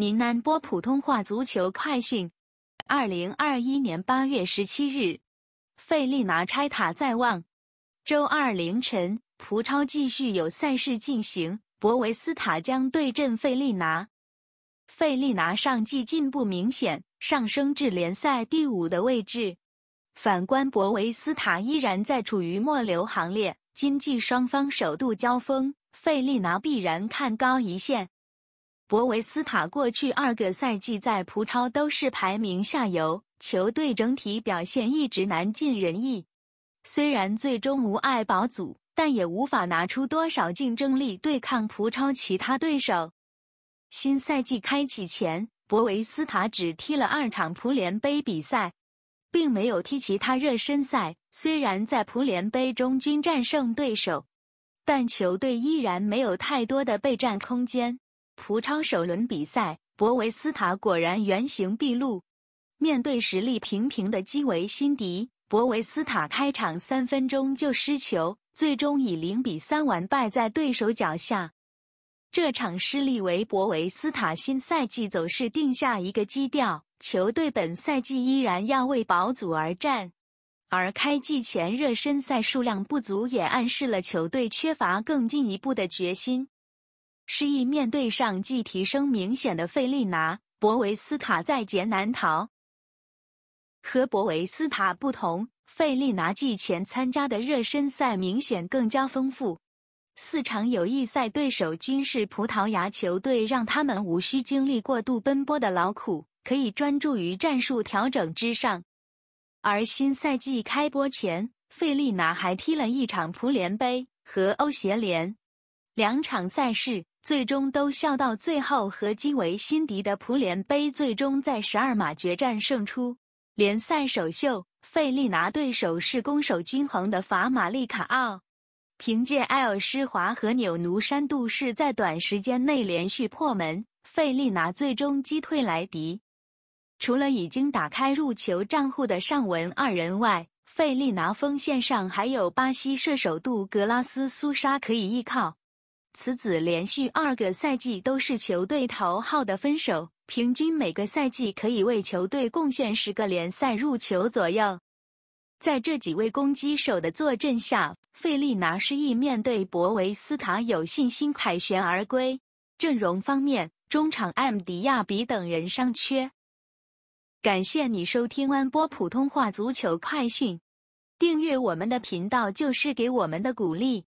宁南波普通话足球快讯：二零二一年八月十七日，费利拿拆塔在望。周二凌晨，葡超继续有赛事进行，博维斯塔将对阵费利拿。费利拿上季进步明显，上升至联赛第五的位置。反观博维斯塔依然在处于末流行列。今季双方首度交锋，费利拿必然看高一线。博维斯塔过去二个赛季在葡超都是排名下游，球队整体表现一直难尽人意。虽然最终无碍保组，但也无法拿出多少竞争力对抗葡超其他对手。新赛季开启前，博维斯塔只踢了二场葡联杯比赛，并没有踢其他热身赛。虽然在葡联杯中均战胜对手，但球队依然没有太多的备战空间。葡超首轮比赛，博维斯塔果然原形毕露。面对实力平平的基维辛迪，博维斯塔开场三分钟就失球，最终以零比三完败在对手脚下。这场失利为博维斯塔新赛季走势定下一个基调。球队本赛季依然要为保组而战，而开季前热身赛数量不足也暗示了球队缺乏更进一步的决心。失意面对上季提升明显的费利拿，博维斯塔在劫难逃。和博维斯塔不同，费利拿季前参加的热身赛明显更加丰富，四场友谊赛对手均是葡萄牙球队，让他们无需经历过度奔波的劳苦，可以专注于战术调整之上。而新赛季开播前，费利拿还踢了一场葡联杯和欧协联两场赛事。最终都笑到最后，和基维辛迪的葡联杯最终在十二码决战胜出。联赛首秀，费利拿对手是攻守均衡的法马利卡奥，凭借埃尔施华和纽奴山杜士在短时间内连续破门，费利拿最终击退莱迪。除了已经打开入球账户的上文二人外，费利拿锋线上还有巴西射手杜格拉斯苏沙可以依靠。此子连续二个赛季都是球队头号的分手，平均每个赛季可以为球队贡献十个联赛入球左右。在这几位攻击手的坐镇下，费利拿失意面对博维斯塔有信心凯旋而归。阵容方面，中场 M 迪亚比等人伤缺。感谢你收听安波普通话足球快讯，订阅我们的频道就是给我们的鼓励。